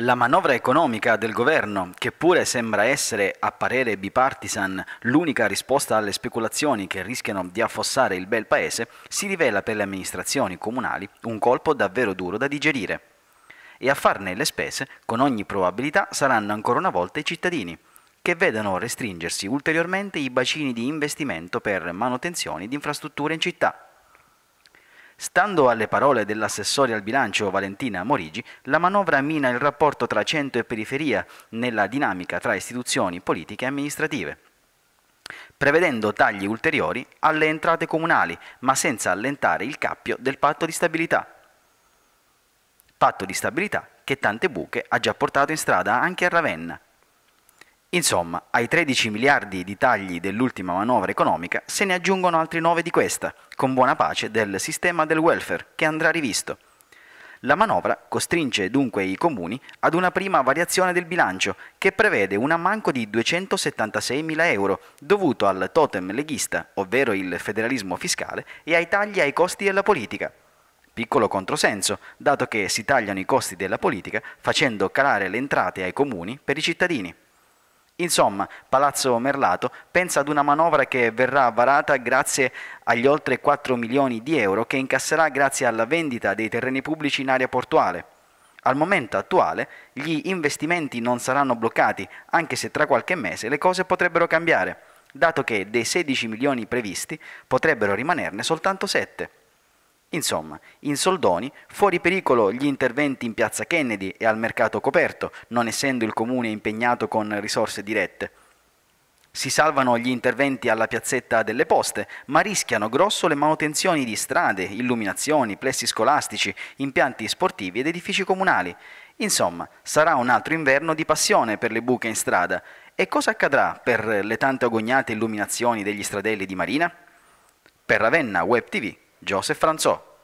La manovra economica del governo, che pure sembra essere, a parere bipartisan, l'unica risposta alle speculazioni che rischiano di affossare il bel paese, si rivela per le amministrazioni comunali un colpo davvero duro da digerire. E a farne le spese, con ogni probabilità, saranno ancora una volta i cittadini, che vedono restringersi ulteriormente i bacini di investimento per manutenzioni di infrastrutture in città. Stando alle parole dell'assessore al bilancio Valentina Morigi, la manovra mina il rapporto tra centro e periferia nella dinamica tra istituzioni politiche e amministrative prevedendo tagli ulteriori alle entrate comunali, ma senza allentare il cappio del patto di stabilità. Patto di stabilità che tante buche ha già portato in strada anche a Ravenna, Insomma, ai 13 miliardi di tagli dell'ultima manovra economica se ne aggiungono altri 9 di questa, con buona pace del sistema del welfare, che andrà rivisto. La manovra costringe dunque i comuni ad una prima variazione del bilancio, che prevede un ammanco di 276 mila euro, dovuto al totem leghista, ovvero il federalismo fiscale, e ai tagli ai costi della politica. Piccolo controsenso, dato che si tagliano i costi della politica facendo calare le entrate ai comuni per i cittadini. Insomma, Palazzo Merlato pensa ad una manovra che verrà varata grazie agli oltre 4 milioni di euro che incasserà grazie alla vendita dei terreni pubblici in area portuale. Al momento attuale gli investimenti non saranno bloccati, anche se tra qualche mese le cose potrebbero cambiare, dato che dei 16 milioni previsti potrebbero rimanerne soltanto 7. Insomma, in soldoni, fuori pericolo gli interventi in piazza Kennedy e al mercato coperto, non essendo il comune impegnato con risorse dirette. Si salvano gli interventi alla piazzetta delle poste, ma rischiano grosso le manutenzioni di strade, illuminazioni, plessi scolastici, impianti sportivi ed edifici comunali. Insomma, sarà un altro inverno di passione per le buche in strada. E cosa accadrà per le tante agognate illuminazioni degli stradelli di Marina? Per Ravenna Web TV Joseph Franzò.